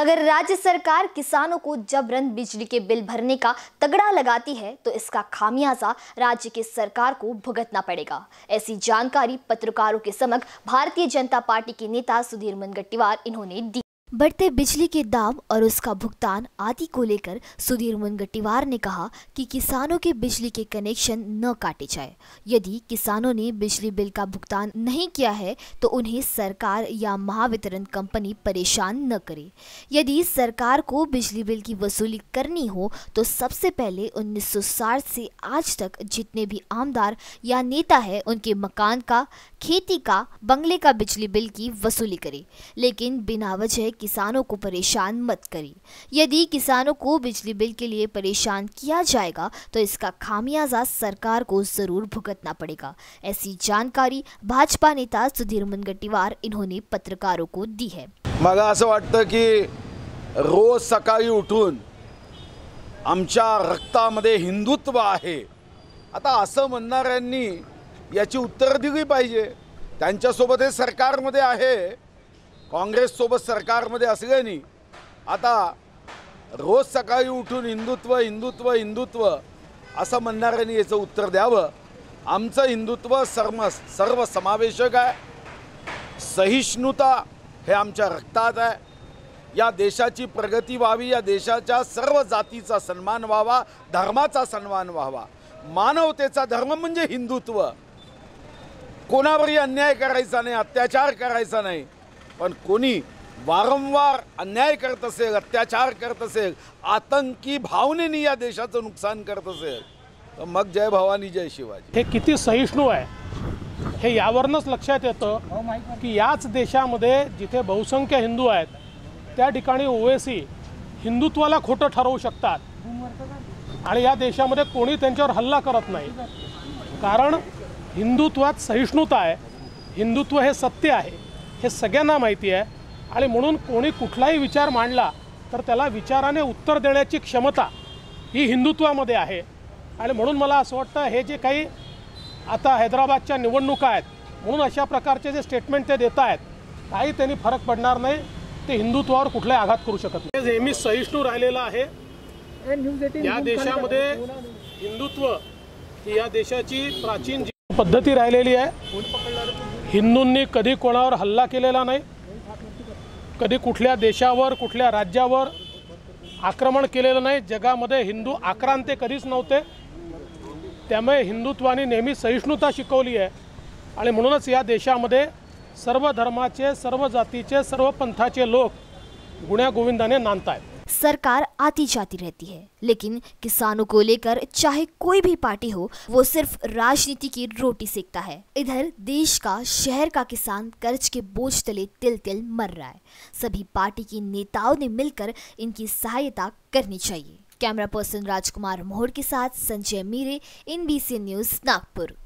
अगर राज्य सरकार किसानों को जबरन बिजली के बिल भरने का तगड़ा लगाती है तो इसका खामियाजा राज्य की सरकार को भुगतना पड़ेगा ऐसी जानकारी पत्रकारों के समक्ष भारतीय जनता पार्टी के नेता सुधीर मुनगट्टीवार इन्होंने दी बढ़ते बिजली के दाम और उसका भुगतान आदि को लेकर सुधीर मुनगट्टीवार ने कहा कि किसानों के बिजली के कनेक्शन न काटे जाए यदि किसानों ने बिजली बिल का भुगतान नहीं किया है तो उन्हें सरकार या महावितरण कंपनी परेशान न करे यदि सरकार को बिजली बिल की वसूली करनी हो तो सबसे पहले उन्नीस से आज तक जितने भी आमदार या नेता है उनके मकान का खेती का बंगले का बिजली बिल की वसूली करे लेकिन बिना वजह किसानों को परेशान मत करिए यदि किसानों को बिजली बिल के लिए परेशान किया जाएगा तो इसका खामियाजा सरकार को ज़रूर भुगतना पड़ेगा ऐसी जानकारी भाजपा नेता सुधीर मुनगटीवार इन्होंने पत्रकारों को दी है मला असं वाटतं की रोज सकाळी उठून आमच्या रक्तामध्ये हिंदुत्व आहे आता असं म्हणणाऱ्यांनी याची उत्तर दिली पाहिजे त्यांच्यासोबत हे सरकारमध्ये आहे काँग्रेससोबत सरकारमध्ये नाही आता रोज सकाळी उठून हिंदुत्व हिंदुत्व हिंदुत्व असं म्हणणाऱ्यांनी याचं उत्तर द्यावं आमचं हिंदुत्व सर्व समावेशक आहे सहिष्णुता हे आमच्या रक्तात आहे या देशाची प्रगती व्हावी या देशाच्या सर्व जातीचा सन्मान व्हावा धर्माचा सन्मान व्हावा मानवतेचा धर्म म्हणजे हिंदुत्व कोणावरही अन्याय करायचा नाही अत्याचार करायचा नाही पण कोणी वारंवार अन्याय करत असेल अत्याचार करत असेल आतंकी भावनेने या देशाचं नुकसान करत असेल तर मग जय भवानी जय शिवाजी हे किती सहिष्णू आहे हे यावरूनच लक्षात येतं की याच देशामध्ये जिथे बहुसंख्य हिंदू आहेत त्या ठिकाणी ओवेसी हिंदुत्वाला खोटं ठरवू शकतात आणि या देशामध्ये कोणी त्यांच्यावर हल्ला करत नाही कारण हिंदुत्वात सहिष्णुता आहे हिंदुत्व हे सत्य आहे हे सगळ्यांना माहिती आहे आणि म्हणून कोणी कुठलाही विचार मांडला तर त्याला विचाराने उत्तर देण्याची क्षमता ही हिंदुत्वामध्ये आहे आणि म्हणून मला असं वाटतं हे जे काही आता हैदराबादच्या निवडणुका आहेत म्हणून अशा प्रकारचे जे स्टेटमेंट ते देत आहेत काही त्यांनी फरक पडणार नाही ते हिंदुत्वावर कुठलाही आघात करू शकत नाही नेहमी सहिष्णू राहिलेलं आहे या देशामध्ये हिंदुत्व ही या देशाची प्राचीन पद्धती राहिलेली आहे हिंदूंनी कधी कोणावर हल्ला केलेला नाही कधी कुठल्या देशावर कुठल्या राज्यावर आक्रमण केलेलं नाही जगामध्ये हिंदू आक्रांते कधीच नव्हते त्यामुळे हिंदुत्वाने नेहमी सहिष्णुता शिकवली आहे आणि म्हणूनच या देशामध्ये सर्व धर्माचे सर्व जातीचे सर्व पंथाचे लोक गुण्यागोविंदाने नांदत आहेत सरकार आती जाती रहती है लेकिन किसानों को लेकर चाहे कोई भी पार्टी हो वो सिर्फ राजनीति की रोटी सेकता है इधर देश का शहर का किसान कर्ज के बोझ तले तिल तिल मर रहा है सभी पार्टी के नेताओं ने मिलकर इनकी सहायता करनी चाहिए कैमरा पर्सन राजकुमार मोहर के साथ संजय मीरे इन न्यूज नागपुर